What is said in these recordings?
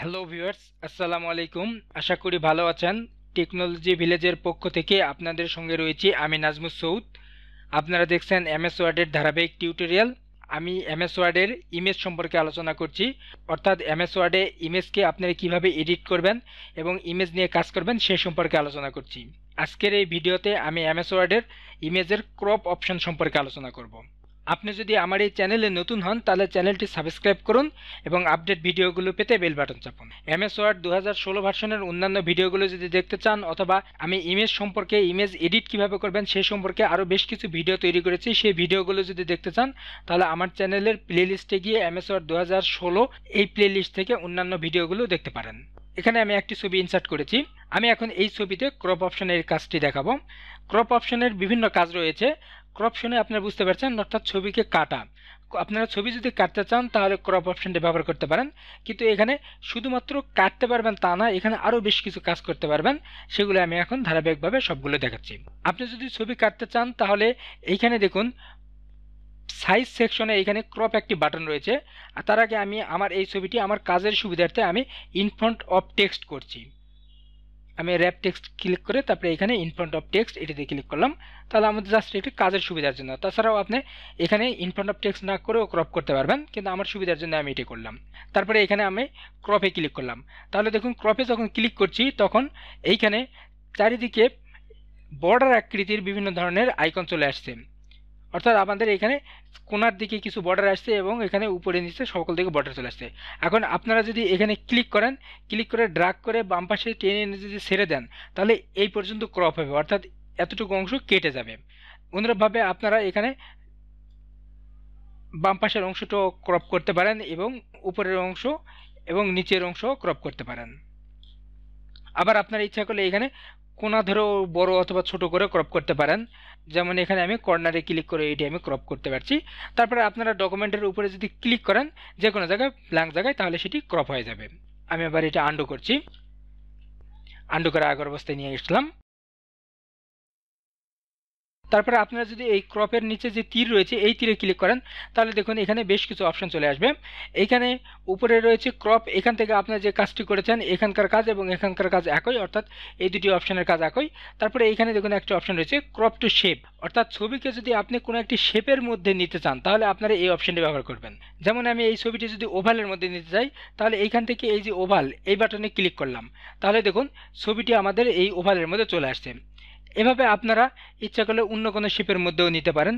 hello viewers আসসালামু আলাইকুম আশা করি ভালো আছেন টেকনোলজি ভিলেজের পক্ষ থেকে আপনাদের সঙ্গে রয়েছি আমি নাজমুস সৌদ আপনারা দেখছেন এমএস ওয়ার্ডের ধারাবাহিক টিউটোরিয়াল আমি এমএস ওয়ার্ডের ইমেজ সম্পর্কে আলোচনা করছি অর্থাৎ এমএস ওয়ার্ডে ইমেজকে আপনারা কিভাবে এডিট করবেন এবং ইমেজ নিয়ে কাজ করবেন সে সম্পর্কে আলোচনা করছি আজকের এই ভিডিওতে আমি এমএস ওয়ার্ডের ইমেজের ক্রপ অপশন সম্পর্কে আলোচনা করব আপনি যদি আমার এই চ্যানেলে নতুন হন তাহলে চ্যানেলটি সাবস্ক্রাইব করুন এবং আপডেট ভিডিওগুলো পেতে বেল বাটন চাপুন এমএস ওয়ার্ড দু হাজার ষোলো ভার্সনের অন্যান্য ভিডিওগুলো যদি দেখতে চান অথবা আমি ইমেজ সম্পর্কে ইমেজ এডিট কিভাবে করবেন সে সম্পর্কে আরও বেশ কিছু ভিডিও তৈরি করেছি সেই ভিডিওগুলো যদি দেখতে চান তাহলে আমার চ্যানেলের প্লেলিস্টে গিয়ে এমএস ওয়ার্ড দু হাজার ষোলো এই প্লেলিস্ট থেকে অন্যান্য ভিডিওগুলো দেখতে পারেন এখানে আমি একটি ছবি ইনসার্ট করেছি আমি এখন এই ছবিতে ক্রপ অপশনের কাজটি দেখাবো ক্রপ অপশনের বিভিন্ন কাজ রয়েছে ক্রপ শুনে আপনারা বুঝতে পারছেন অর্থাৎ ছবিকে কাটা আপনারা ছবি যদি কাটতে চান তাহলে ক্রপ অপশনটি ব্যবহার করতে পারেন কিন্তু এখানে শুধুমাত্র কাটতে পারবেন তা না এখানে আরও বেশ কিছু কাজ করতে পারবেন সেগুলো আমি এখন ধারাবাহিকভাবে সবগুলো দেখাচ্ছি আপনি যদি ছবি কাটতে চান তাহলে এইখানে দেখুন সাইজ সেকশনে এখানে ক্রপ একটি বাটন রয়েছে আর তার আগে আমি আমার এই ছবিটি আমার কাজের সুবিধার্থে আমি ইনফ্রন্ট অফ টেক্সট করছি আমি র্যাপ টেক্সট ক্লিক করে তারপরে এখানে ইনফ্রন্ট অফ টেক্সট এটিতে ক্লিক করলাম তাহলে আমাদের জাস্ট একটি কাজের সুবিধার জন্য তাছাড়াও আপনি এখানে ইনফ্রন্ট অফ টেক্সট না করেও ক্রপ করতে পারবেন কিন্তু আমার সুবিধার জন্য আমি এটি করলাম তারপরে এখানে আমি ক্রপে ক্লিক করলাম তাহলে দেখুন ক্রপে যখন ক্লিক করছি তখন এইখানে চারিদিকে বর্ডার আকৃতির বিভিন্ন ধরনের আইকন চলে আসছে অর্থাৎ আমাদের এখানে কোনার দিকে কিছু বর্ডার আসছে এবং এখানে উপরে নিচে সকল দিকে বর্ডার চলে আসছে এখন আপনারা যদি এখানে ক্লিক করেন ক্লিক করে ড্রাগ করে বাম পাশে টেনে এনে যদি ছেড়ে দেন তাহলে এই পর্যন্ত ক্রপ হবে অর্থাৎ এতটুকু অংশ কেটে যাবে অনুরূপভাবে আপনারা এখানে বাম পাশের অংশটাও ক্রপ করতে পারেন এবং উপরের অংশ এবং নিচের অংশও ক্রপ করতে পারেন আবার আপনার ইচ্ছা করলে এখানে কোনা ধরেও বড় অথবা ছোট করে ক্রপ করতে পারেন যেমন এখানে আমি কর্নারে ক্লিক করে এটি আমি ক্রপ করতে পারছি তারপরে আপনারা ডকুমেন্টের উপরে যদি ক্লিক করেন যে কোনো জায়গায় ব্ল্যাঙ্ক জায়গায় তাহলে সেটি ক্রপ হয়ে যাবে আমি আবার এটা আন্ডু করছি আন্ডু করে আগর অবস্থায় নিয়ে এসলাম তারপরে আপনারা যদি এই ক্রপের নিচে যে তীর রয়েছে এই তীরে ক্লিক করেন তাহলে দেখুন এখানে বেশ কিছু অপশন চলে আসবে এখানে উপরে রয়েছে ক্রপ এখান থেকে আপনারা যে কাজটি করেছেন এখানকার কাজ এবং এখানকার কাজ একই অর্থাৎ এই দুটি অপশানের কাজ একই তারপরে এখানে দেখুন একটা অপশন রয়েছে ক্রপ টু শেপ অর্থাৎ ছবিকে যদি আপনি কোনো একটি শেপের মধ্যে নিতে চান তাহলে আপনারা এই অপশনটি ব্যবহার করবেন যেমন আমি এই ছবিটি যদি ওভালের মধ্যে নিতে চাই তাহলে এইখান থেকে এই যে ওভাল এই বাটনে ক্লিক করলাম তাহলে দেখুন ছবিটি আমাদের এই ওভালের মধ্যে চলে আসছে এভাবে আপনারা ইচ্ছা করলে অন্য কোনো শেপের মধ্যেও নিতে পারেন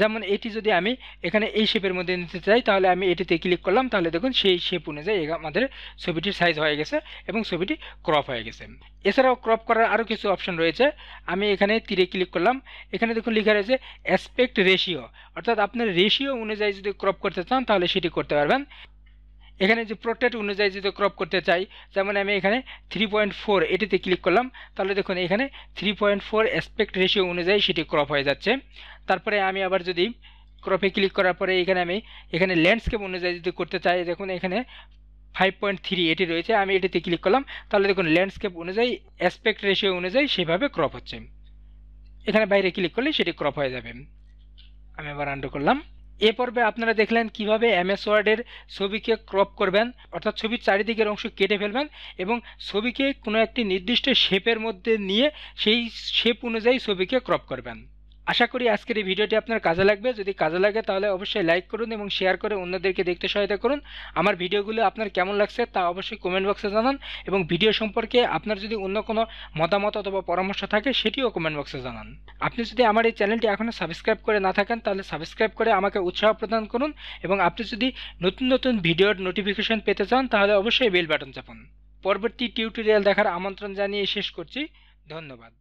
যেমন এটি যদি আমি এখানে এই শেপের মধ্যে নিতে চাই তাহলে আমি এটিতে ক্লিক করলাম তাহলে দেখুন সেই শেপ অনুযায়ী আমাদের ছবিটির সাইজ হয়ে গেছে এবং ছবিটি ক্রপ হয়ে গেছে এছাড়াও ক্রপ করার আরও কিছু অপশন রয়েছে আমি এখানে তীরে ক্লিক করলাম এখানে দেখুন লেখা রয়েছে অ্যাসপেক্ট রেশিও অর্থাৎ আপনার রেশিও অনুযায়ী যদি ক্রপ করতে চান তাহলে সেটি করতে পারবেন এখানে যে প্রোটেট অনুযায়ী যদি ক্রপ করতে চাই যেমন মানে আমি এখানে থ্রি পয়েন্ট ফোর এটিতে ক্লিক করলাম তাহলে দেখুন এখানে three point four aspect ratio অনুযায়ী সেটি ক্রপ হয়ে যাচ্ছে তারপরে আমি আবার যদি ক্রপে ক্লিক করার পরে এখানে আমি এখানে ল্যান্ডস্কেপ অনুযায়ী যদি করতে চাই দেখুন এখানে ফাইভ পয়েন্ট থ্রি এটি রয়েছে আমি এটিতে ক্লিক করলাম তাহলে দেখুন ল্যান্ডস্কেপ অনুযায়ী অ্যাসপেক্ট রেশিও অনুযায়ী সেভাবে ক্রপ হচ্ছে এখানে বাইরে ক্লিক করলে সেটি ক্রপ হয়ে যাবে আমি আবার আন্ডার করলাম এ পর্বে আপনারা দেখলেন কিভাবে এমএস ওয়ার্ডের ছবিকে ক্রপ করবেন অর্থাৎ ছবির চারিদিকের অংশ কেটে ফেলবেন এবং ছবিকে কোনো একটি নির্দিষ্ট শেপের মধ্যে নিয়ে সেই শেপ অনুযায়ী ছবিকে ক্রপ করবেন আশা করি আজকের এই ভিডিওটি আপনার কাজে লাগবে যদি কাজে লাগে তাহলে অবশ্যই লাইক করুন এবং শেয়ার করে অন্যদেরকে দেখতে সহায়তা করুন আমার ভিডিওগুলো আপনার কেমন লাগছে তা অবশ্যই কমেন্ট বক্সে জানান এবং ভিডিও সম্পর্কে আপনার যদি অন্য কোনো মতামত অথবা পরামর্শ থাকে সেটিও কমেন্ট বক্সে জানান আপনি যদি আমার এই চ্যানেলটি এখনও সাবস্ক্রাইব করে না থাকেন তাহলে সাবস্ক্রাইব করে আমাকে উৎসাহ প্রদান করুন এবং আপনি যদি নতুন নতুন ভিডিওর নোটিফিকেশন পেতে চান তাহলে অবশ্যই বেল বাটন চাপুন পরবর্তী টিউটোরিয়াল দেখার আমন্ত্রণ জানিয়ে শেষ করছি ধন্যবাদ